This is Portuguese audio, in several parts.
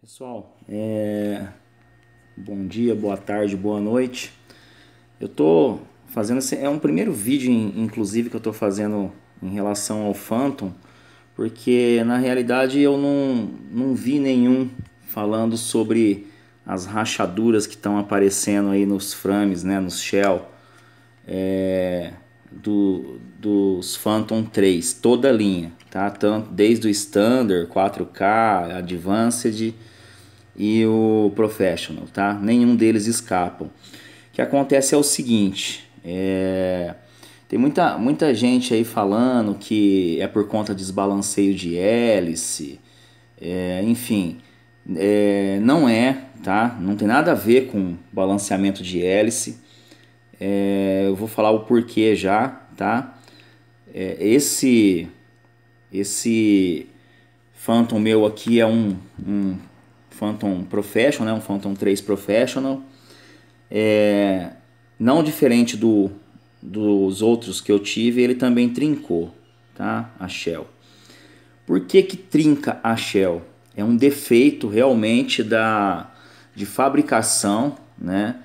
Pessoal, é... bom dia, boa tarde, boa noite. Eu tô fazendo esse... é um primeiro vídeo, inclusive, que eu tô fazendo em relação ao Phantom, porque na realidade eu não, não vi nenhum falando sobre as rachaduras que estão aparecendo aí nos frames, né, nos shell. É do, dos Phantom 3, toda a linha, tá? Tanto desde o Standard, 4K, Advanced e o Professional, tá? Nenhum deles escapam. O que acontece é o seguinte, é... tem muita, muita gente aí falando que é por conta de desbalanceio de hélice, é... enfim, é... não é, tá? Não tem nada a ver com balanceamento de hélice. É, eu vou falar o porquê já, tá? É, esse esse Phantom meu aqui é um, um Phantom Professional, né? um Phantom 3 Professional. É, não diferente do, dos outros que eu tive, ele também trincou, tá? A Shell. Por que que trinca a Shell? É um defeito realmente da de fabricação, né?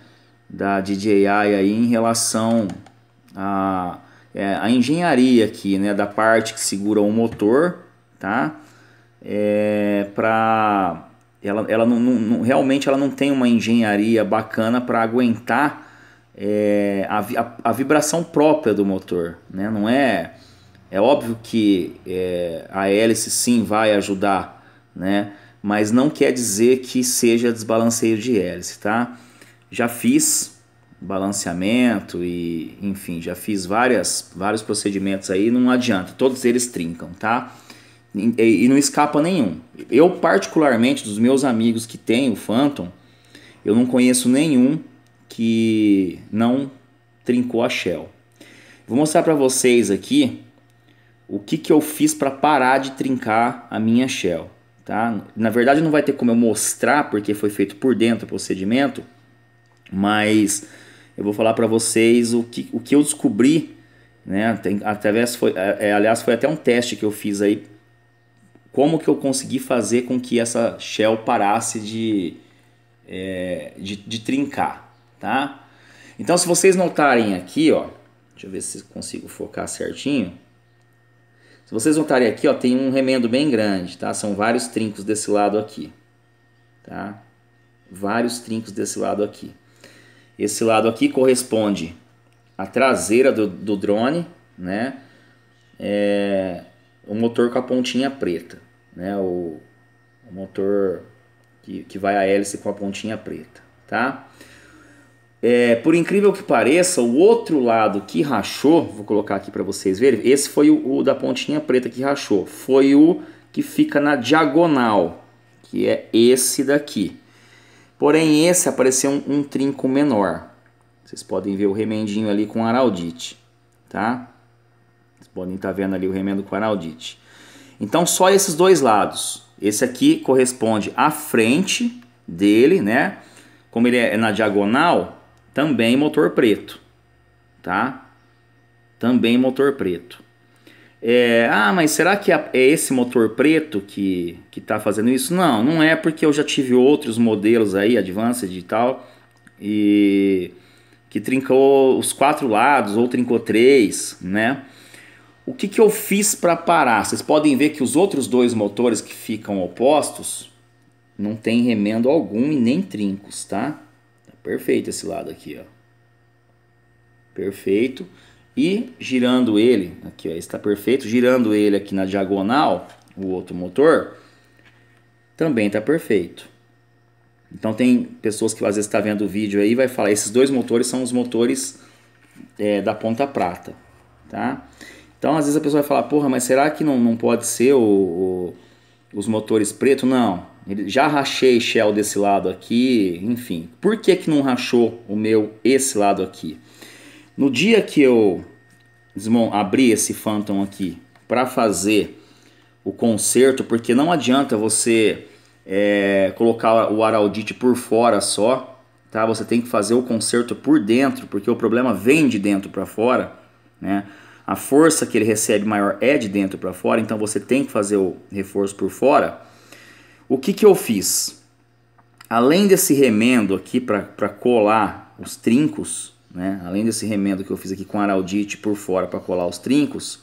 da DJI aí em relação à, é, engenharia aqui, né? Da parte que segura o motor, tá? É, para ela, ela não, não, realmente ela não tem uma engenharia bacana para aguentar é, a, a, a, vibração própria do motor, né? Não é é óbvio que é, a hélice sim vai ajudar, né? Mas não quer dizer que seja desbalanceio de hélice, tá? já fiz balanceamento e, enfim, já fiz várias, vários procedimentos aí, não adianta, todos eles trincam, tá? E, e não escapa nenhum. Eu, particularmente, dos meus amigos que tem o Phantom, eu não conheço nenhum que não trincou a Shell. Vou mostrar para vocês aqui o que, que eu fiz para parar de trincar a minha Shell. Tá? Na verdade não vai ter como eu mostrar porque foi feito por dentro o procedimento, mas eu vou falar para vocês o que, o que eu descobri, né? Tem, através foi, é, é, aliás, foi até um teste que eu fiz aí. Como que eu consegui fazer com que essa shell parasse de, é, de, de trincar, tá? Então, se vocês notarem aqui, ó, deixa eu ver se consigo focar certinho. Se vocês notarem aqui, ó, tem um remendo bem grande, tá? São vários trincos desse lado aqui, tá? Vários trincos desse lado aqui. Esse lado aqui corresponde à traseira do, do drone, né? É, o motor com a pontinha preta, né? O, o motor que, que vai a hélice com a pontinha preta, tá? É, por incrível que pareça, o outro lado que rachou, vou colocar aqui para vocês verem, esse foi o, o da pontinha preta que rachou, foi o que fica na diagonal, que é esse daqui, Porém, esse apareceu um, um trinco menor. Vocês podem ver o remendinho ali com araldite, tá? Vocês podem estar tá vendo ali o remendo com araldite. Então, só esses dois lados. Esse aqui corresponde à frente dele, né? Como ele é na diagonal, também motor preto, tá? Também motor preto. É, ah, mas será que é, é esse motor preto que que está fazendo isso? Não, não é porque eu já tive outros modelos aí, Advanced e tal, e que trincou os quatro lados ou trincou três, né? O que, que eu fiz para parar? Vocês podem ver que os outros dois motores que ficam opostos não tem remendo algum e nem trincos, tá? tá perfeito esse lado aqui, ó. Perfeito. E girando ele, aqui ó, está perfeito, girando ele aqui na diagonal, o outro motor, também está perfeito. Então tem pessoas que às vezes está vendo o vídeo aí vai falar, esses dois motores são os motores é, da ponta prata, tá? Então às vezes a pessoa vai falar, porra, mas será que não, não pode ser o, o os motores preto? Não, ele, já rachei Shell desse lado aqui, enfim. Por que que não rachou o meu esse lado aqui? No dia que eu abri esse Phantom aqui para fazer o conserto, porque não adianta você é, colocar o araldite por fora só, tá? Você tem que fazer o conserto por dentro, porque o problema vem de dentro para fora, né? A força que ele recebe maior é de dentro para fora, então você tem que fazer o reforço por fora. O que, que eu fiz? Além desse remendo aqui para colar os trincos, né? Além desse remendo que eu fiz aqui com araldite por fora para colar os trincos,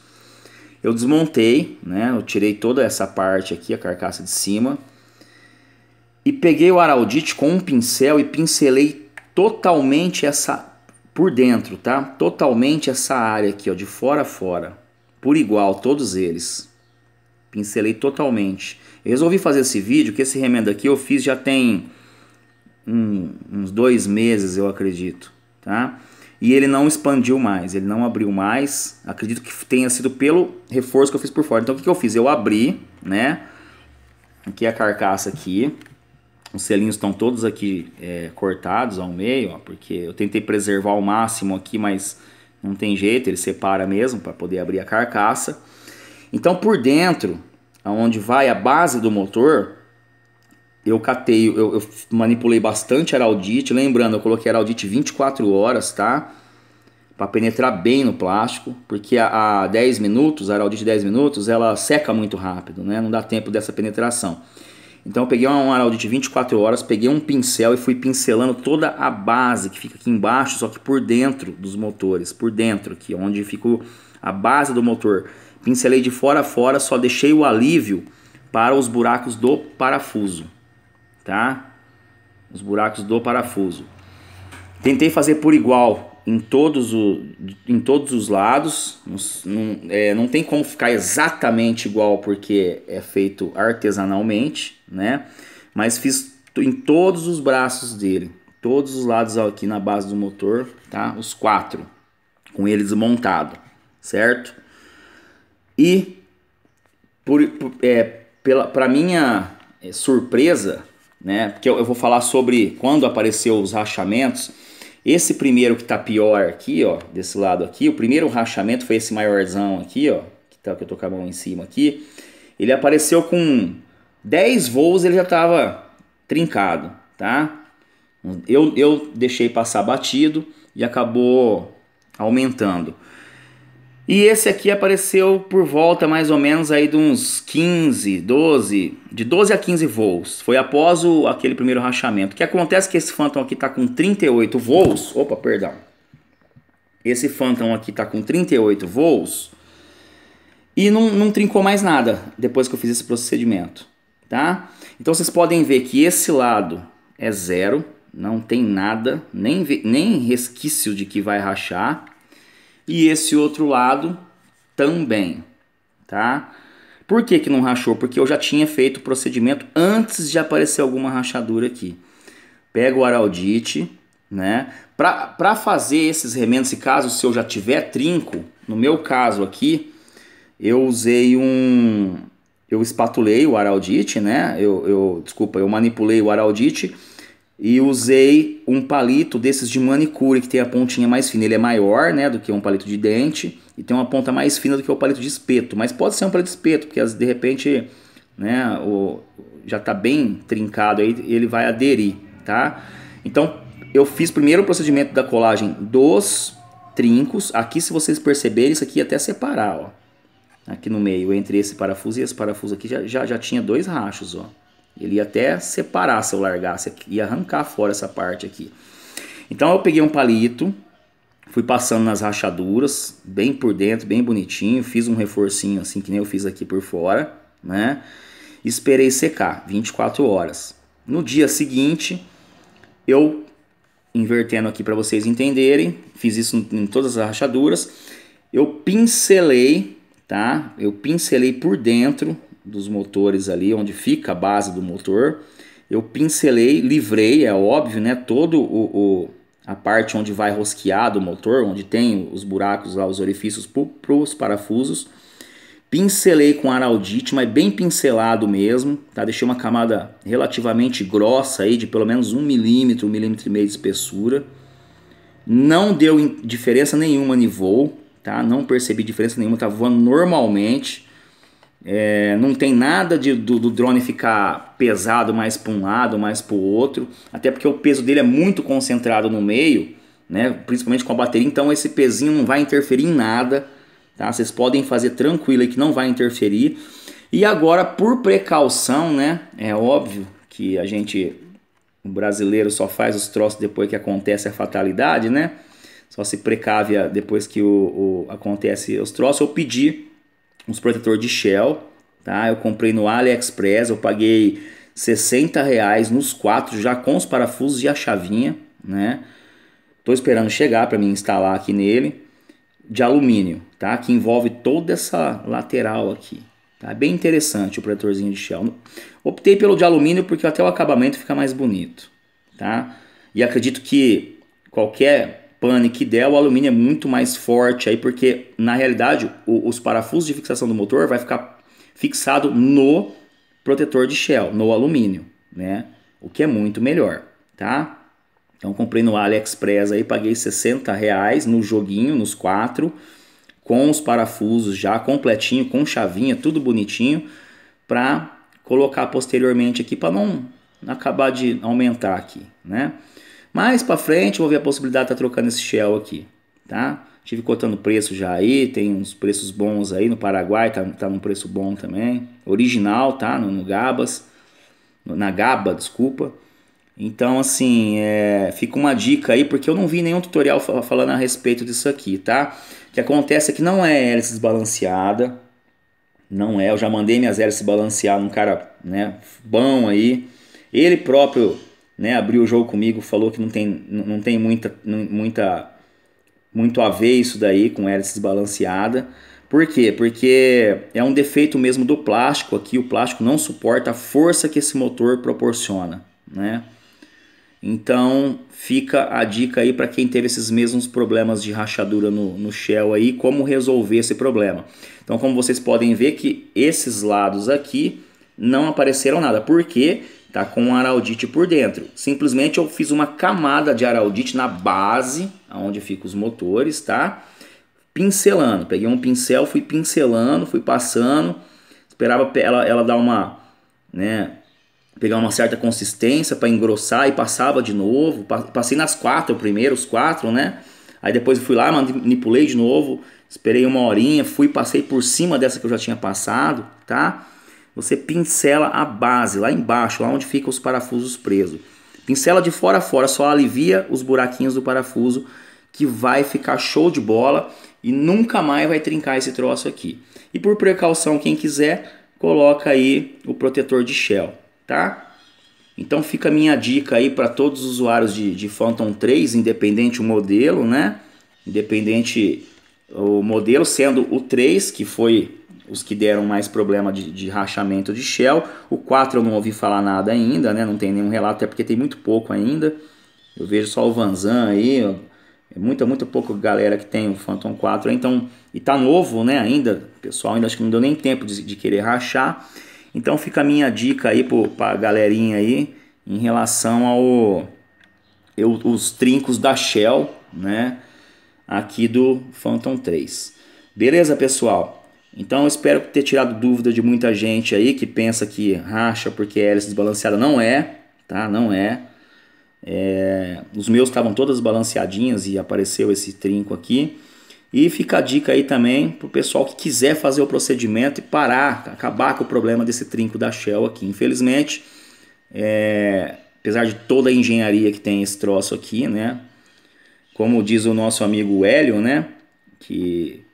eu desmontei, né? Eu tirei toda essa parte aqui, a carcaça de cima, e peguei o araldite com um pincel e pincelei totalmente essa por dentro, tá? Totalmente essa área aqui, ó, de fora a fora, por igual todos eles. Pincelei totalmente. Eu resolvi fazer esse vídeo, que esse remendo aqui eu fiz já tem um, uns dois meses, eu acredito tá? E ele não expandiu mais, ele não abriu mais. Acredito que tenha sido pelo reforço que eu fiz por fora. Então o que, que eu fiz? Eu abri, né? Aqui a carcaça aqui. Os selinhos estão todos aqui é, cortados ao meio, ó, porque eu tentei preservar o máximo aqui, mas não tem jeito, ele separa mesmo para poder abrir a carcaça. Então por dentro, aonde vai a base do motor, eu catei, eu, eu, manipulei bastante araldite. Lembrando, eu coloquei Heraldite 24 horas, tá? Para penetrar bem no plástico, porque a, a 10 minutos, a Heraldite 10 minutos, ela seca muito rápido, né? Não dá tempo dessa penetração. Então eu peguei um Heraldite 24 horas, peguei um pincel e fui pincelando toda a base que fica aqui embaixo, só que por dentro dos motores, por dentro aqui, onde ficou a base do motor. Pincelei de fora a fora, só deixei o alívio para os buracos do parafuso tá? Os buracos do parafuso. Tentei fazer por igual em todos, o, em todos os lados. Não, é, não tem como ficar exatamente igual porque é feito artesanalmente, né? Mas fiz em todos os braços dele, todos os lados aqui na base do motor, tá? Os quatro, com ele desmontado, certo? E por, por é, pela para minha é, surpresa, né? Porque eu, eu vou falar sobre quando apareceu os rachamentos. Esse primeiro que tá pior aqui, ó, desse lado aqui, o primeiro rachamento foi esse maiorzão aqui, ó, que, tá, que eu tô com a mão em cima aqui. Ele apareceu com 10 voos, ele já tava trincado, tá? Eu, eu deixei passar batido e acabou aumentando. E esse aqui apareceu por volta mais ou menos aí de uns 15, 12, de 12 a 15 voos. Foi após o, aquele primeiro rachamento. O que acontece é que esse Phantom aqui está com 38 voos. Opa, perdão. Esse Phantom aqui está com 38 voos. E não, não trincou mais nada depois que eu fiz esse procedimento. Tá? Então vocês podem ver que esse lado é zero. Não tem nada, nem, nem resquício de que vai rachar e esse outro lado também, tá? Por que, que não rachou? Porque eu já tinha feito o procedimento antes de aparecer alguma rachadura aqui. Pega o araldite, né? Para fazer esses remendos, caso se eu já tiver trinco, no meu caso aqui, eu usei um. Eu espatulei o araldite, né? Eu, eu, desculpa, eu manipulei o araldite e usei um palito desses de manicure que tem a pontinha mais fina. Ele é maior, né, do que um palito de dente e tem uma ponta mais fina do que o palito de espeto. Mas pode ser um palito de espeto, porque de repente, né, o, já está bem trincado aí, ele vai aderir, tá? Então eu fiz primeiro o procedimento da colagem dos trincos. Aqui, se vocês perceberem, isso aqui é até separar, ó. Aqui no meio, entre esse parafuso e esse parafuso aqui, já, já, já tinha dois rachos, ó. Ele ia até separar se eu largasse aqui, ia arrancar fora essa parte aqui. Então eu peguei um palito, fui passando nas rachaduras, bem por dentro, bem bonitinho, fiz um reforcinho assim que nem eu fiz aqui por fora, né? Esperei secar 24 horas. No dia seguinte, eu invertendo aqui para vocês entenderem, fiz isso em todas as rachaduras. Eu pincelei, tá? Eu pincelei por dentro dos motores ali, onde fica a base do motor. Eu pincelei, livrei, é óbvio, né? Todo o, o a parte onde vai rosqueado o motor, onde tem os buracos lá, os orifícios para os parafusos. Pincelei com araldite, mas bem pincelado mesmo, tá? Deixei uma camada relativamente grossa aí, de pelo menos um milímetro, um milímetro e meio de espessura. Não deu diferença nenhuma no voo, tá? Não percebi diferença nenhuma, tá voando normalmente. É, não tem nada de, do, do, drone ficar pesado mais para um lado, mais para o outro, até porque o peso dele é muito concentrado no meio, né? principalmente com a bateria, então esse pezinho não vai interferir em nada, tá? vocês podem fazer tranquilo que não vai interferir. E agora, por precaução, né? é óbvio que a gente, o brasileiro só faz os troços depois que acontece a fatalidade, né? só se precave depois que o, o acontece os troços, eu pedi uns protetor de shell, tá? Eu comprei no AliExpress, eu paguei 60 reais nos quatro, já com os parafusos e a chavinha, né? Tô esperando chegar para mim instalar aqui nele, de alumínio, tá? Que envolve toda essa lateral aqui, tá? É bem interessante o protetorzinho de shell. Optei pelo de alumínio porque até o acabamento fica mais bonito, tá? E acredito que qualquer pane que der, o alumínio é muito mais forte aí, porque na realidade o, os parafusos de fixação do motor vai ficar fixado no protetor de shell, no alumínio, né? O que é muito melhor, tá? Então comprei no AliExpress aí, paguei 60 reais no joguinho, nos quatro, com os parafusos já completinho, com chavinha, tudo bonitinho, para colocar posteriormente aqui para não acabar de aumentar aqui, né? Mais para frente vou ver a possibilidade de estar tá trocando esse Shell aqui, tá? Tive cotando preço já aí, tem uns preços bons aí no Paraguai, tá, tá num preço bom também. Original, tá? No, no Gabas, na Gaba, desculpa. Então, assim, é, fica uma dica aí, porque eu não vi nenhum tutorial falando a respeito disso aqui, tá? O que acontece é que não é hélice desbalanceada, não é. Eu já mandei minhas hélices balancear num cara né, bom aí. Ele próprio né, abriu o jogo comigo, falou que não tem, não tem muita, muita, muito a ver isso daí com hélice desbalanceada. Por quê? Porque é um defeito mesmo do plástico aqui, o plástico não suporta a força que esse motor proporciona, né? Então fica a dica aí para quem teve esses mesmos problemas de rachadura no, no shell aí, como resolver esse problema. Então como vocês podem ver que esses lados aqui não apareceram nada, porque tá com araldite por dentro. Simplesmente eu fiz uma camada de araldite na base, aonde ficam os motores, tá? Pincelando, peguei um pincel, fui pincelando, fui passando, esperava ela, ela dar uma, né, pegar uma certa consistência para engrossar e passava de novo. Passei nas quatro primeiro, os quatro, né? Aí depois fui lá, manipulei de novo, esperei uma horinha, fui passei por cima dessa que eu já tinha passado, tá? você pincela a base, lá embaixo, lá onde ficam os parafusos presos. Pincela de fora a fora, só alivia os buraquinhos do parafuso, que vai ficar show de bola e nunca mais vai trincar esse troço aqui. E por precaução, quem quiser, coloca aí o protetor de shell, tá? Então fica a minha dica aí para todos os usuários de, de Phantom 3, independente o modelo, né? Independente o modelo, sendo o 3, que foi os que deram mais problema de, de, rachamento de Shell. O 4 eu não ouvi falar nada ainda, né? Não tem nenhum relato, até porque tem muito pouco ainda. Eu vejo só o Vanzan aí, é muita, muito pouco galera que tem o Phantom 4, né? então, e tá novo, né, ainda, pessoal ainda acho que não deu nem tempo de, de querer rachar, então fica a minha dica aí pro, pra galerinha aí, em relação ao, eu, os trincos da Shell, né, aqui do Phantom 3. Beleza, pessoal? Então espero ter tirado dúvida de muita gente aí que pensa que racha porque é hélice desbalanceada. Não é, tá? Não é. é... Os meus estavam todas balanceadinhas e apareceu esse trinco aqui. E fica a dica aí também pro pessoal que quiser fazer o procedimento e parar, acabar com o problema desse trinco da Shell aqui. Infelizmente, é... apesar de toda a engenharia que tem esse troço aqui, né? Como diz o nosso amigo Hélio, né? Que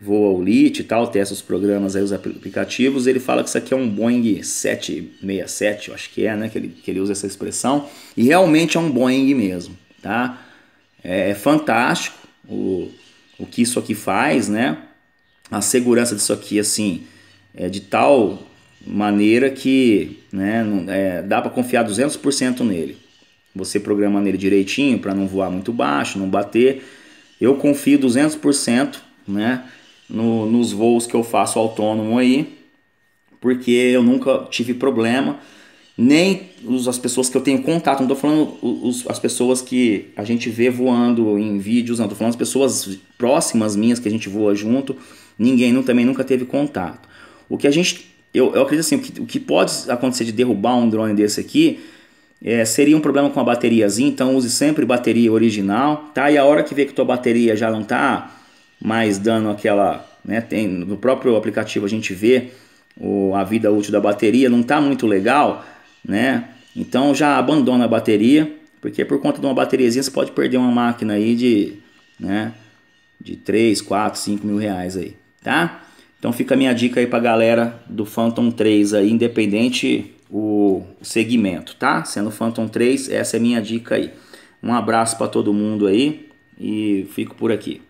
voa o LIT e tal, testa os programas aí, os aplicativos, ele fala que isso aqui é um Boeing 767, eu acho que é, né, que ele, que ele usa essa expressão, e realmente é um Boeing mesmo, tá? É, é fantástico o, o que isso aqui faz, né? A segurança disso aqui, assim, é de tal maneira que né, é, dá para confiar 200% nele. Você programa nele direitinho para não voar muito baixo, não bater. Eu confio 200%, né? no, nos voos que eu faço autônomo aí, porque eu nunca tive problema, nem os, as pessoas que eu tenho contato, não estou falando os, as pessoas que a gente vê voando em vídeos, não, estou falando as pessoas próximas minhas que a gente voa junto, ninguém não, também nunca teve contato. O que a gente, eu, eu acredito assim, o que, o que pode acontecer de derrubar um drone desse aqui, é, seria um problema com a bateriazinha, então use sempre bateria original, tá? E a hora que vê que tua bateria já não tá mais dando aquela. Né, tem, no próprio aplicativo a gente vê o, a vida útil da bateria, não está muito legal, né? Então já abandona a bateria, porque por conta de uma bateriazinha você pode perder uma máquina aí de, né, de 3, 4, 5 mil reais aí, tá? Então fica a minha dica aí pra galera do Phantom 3 aí, independente o segmento, tá? Sendo Phantom 3, essa é a minha dica aí. Um abraço para todo mundo aí e fico por aqui.